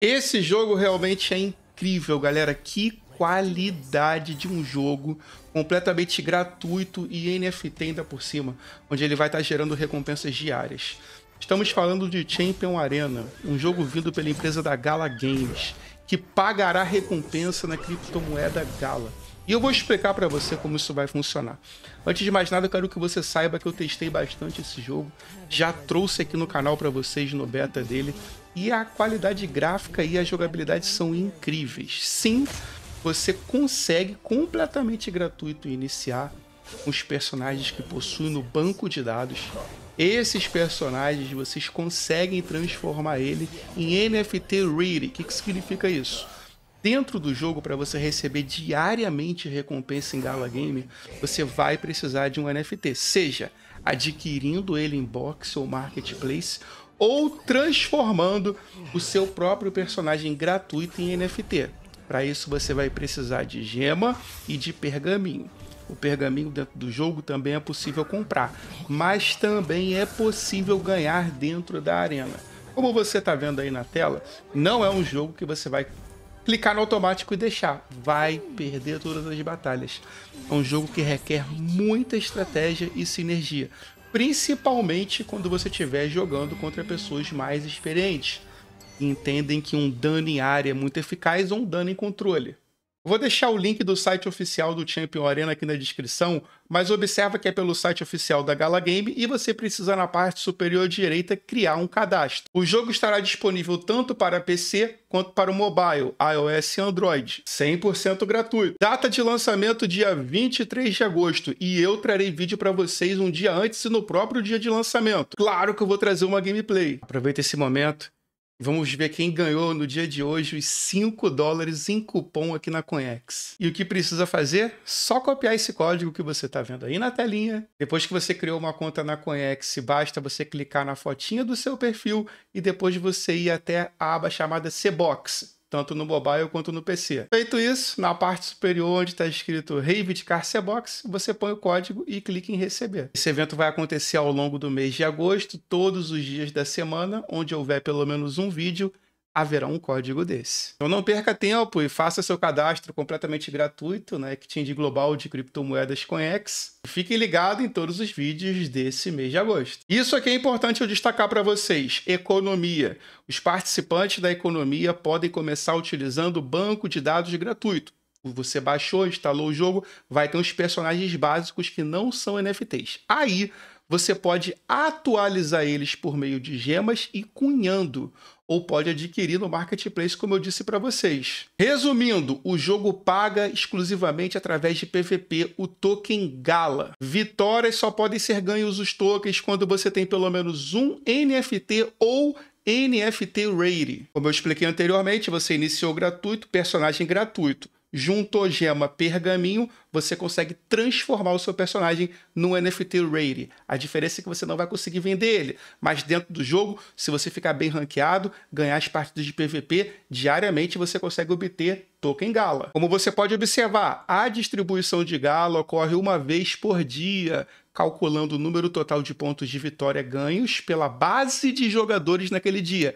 Esse jogo realmente é incrível, galera. Que qualidade de um jogo completamente gratuito e NFT ainda por cima, onde ele vai estar tá gerando recompensas diárias. Estamos falando de Champion Arena, um jogo vindo pela empresa da Gala Games, que pagará recompensa na criptomoeda Gala. E eu vou explicar para você como isso vai funcionar. Antes de mais nada, eu quero que você saiba que eu testei bastante esse jogo, já trouxe aqui no canal para vocês no beta dele, e a qualidade gráfica e a jogabilidade são incríveis. Sim, você consegue completamente gratuito iniciar os personagens que possuem no banco de dados. Esses personagens vocês conseguem transformar ele em NFT Ready. O que, que significa isso? dentro do jogo para você receber diariamente recompensa em Gala Game, você vai precisar de um NFT, seja adquirindo ele em box ou marketplace ou transformando o seu próprio personagem gratuito em NFT. Para isso você vai precisar de gema e de pergaminho. O pergaminho dentro do jogo também é possível comprar, mas também é possível ganhar dentro da arena. Como você está vendo aí na tela, não é um jogo que você vai clicar no automático e deixar. Vai perder todas as batalhas. É um jogo que requer muita estratégia e sinergia, principalmente quando você estiver jogando contra pessoas mais experientes, que entendem que um dano em área é muito eficaz ou um dano em controle Vou deixar o link do site oficial do Champion Arena aqui na descrição, mas observa que é pelo site oficial da Gala Game e você precisa na parte superior direita criar um cadastro. O jogo estará disponível tanto para PC quanto para o mobile, iOS e Android, 100% gratuito. Data de lançamento dia 23 de agosto e eu trarei vídeo para vocês um dia antes e no próprio dia de lançamento. Claro que eu vou trazer uma gameplay. Aproveita esse momento Vamos ver quem ganhou no dia de hoje os 5 dólares em cupom aqui na Conex. E o que precisa fazer? Só copiar esse código que você está vendo aí na telinha. Depois que você criou uma conta na Conex, basta você clicar na fotinha do seu perfil e depois você ir até a aba chamada Cbox tanto no mobile quanto no PC. Feito isso, na parte superior onde está escrito reivindicar Box, você põe o código e clica em receber. Esse evento vai acontecer ao longo do mês de agosto, todos os dias da semana, onde houver pelo menos um vídeo haverá um código desse. Então não perca tempo e faça seu cadastro completamente gratuito na né, Exchange Global de Criptomoedas com X. Fiquem ligados em todos os vídeos desse mês de agosto. Isso aqui é importante eu destacar para vocês: economia. Os participantes da economia podem começar utilizando o banco de dados gratuito. Você baixou, instalou o jogo, vai ter uns personagens básicos que não são NFTs. Aí você pode atualizar eles por meio de gemas e cunhando, ou pode adquirir no marketplace, como eu disse para vocês. Resumindo, o jogo paga exclusivamente através de PVP o token Gala. Vitórias só podem ser ganhos os tokens quando você tem pelo menos um NFT ou NFT Rate. Como eu expliquei anteriormente, você iniciou gratuito, personagem gratuito juntou gema pergaminho, você consegue transformar o seu personagem num NFT Rare. A diferença é que você não vai conseguir vender ele, mas dentro do jogo, se você ficar bem ranqueado, ganhar as partidas de PVP, diariamente você consegue obter token Gala. Como você pode observar, a distribuição de Gala ocorre uma vez por dia, calculando o número total de pontos de vitória ganhos pela base de jogadores naquele dia.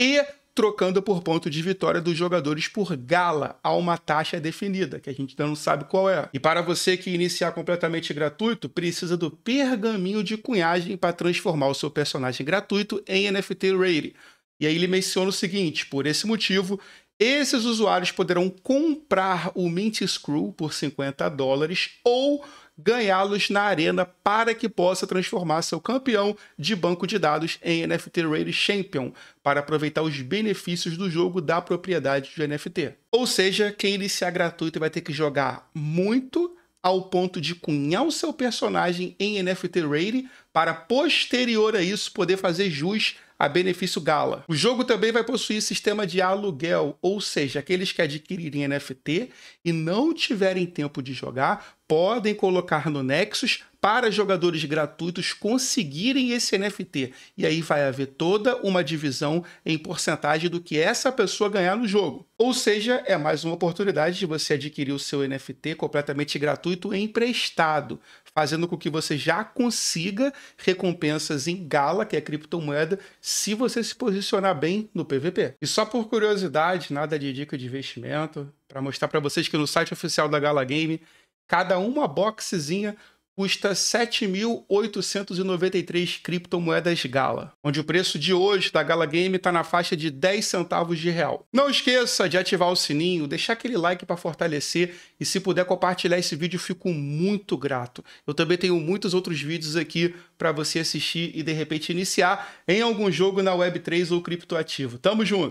E trocando por ponto de vitória dos jogadores por gala a uma taxa definida, que a gente ainda não sabe qual é. E para você que iniciar completamente gratuito, precisa do pergaminho de cunhagem para transformar o seu personagem gratuito em NFT Rare. E aí ele menciona o seguinte: por esse motivo, esses usuários poderão comprar o Mint Screw por 50 dólares ou ganhá-los na arena para que possa transformar seu campeão de banco de dados em NFT Rated Champion, para aproveitar os benefícios do jogo da propriedade de NFT. Ou seja, quem iniciar gratuito vai ter que jogar muito ao ponto de cunhar o seu personagem em NFT Rating para posterior a isso poder fazer jus a benefício gala. O jogo também vai possuir sistema de aluguel, ou seja, aqueles que adquirirem NFT e não tiverem tempo de jogar podem colocar no Nexus para jogadores gratuitos conseguirem esse NFT. E aí vai haver toda uma divisão em porcentagem do que essa pessoa ganhar no jogo. Ou seja, é mais uma oportunidade de você adquirir o seu NFT completamente gratuito e emprestado, fazendo com que você já consiga recompensas em Gala, que é criptomoeda, se você se posicionar bem no PVP. E só por curiosidade, nada de dica de investimento, para mostrar para vocês que no site oficial da Gala Game, cada uma boxezinha custa 7.893 criptomoedas Gala, onde o preço de hoje da Gala Game está na faixa de 10 centavos de real. Não esqueça de ativar o sininho, deixar aquele like para fortalecer e se puder compartilhar esse vídeo, fico muito grato. Eu também tenho muitos outros vídeos aqui para você assistir e de repente iniciar em algum jogo na Web3 ou criptoativo. Tamo junto!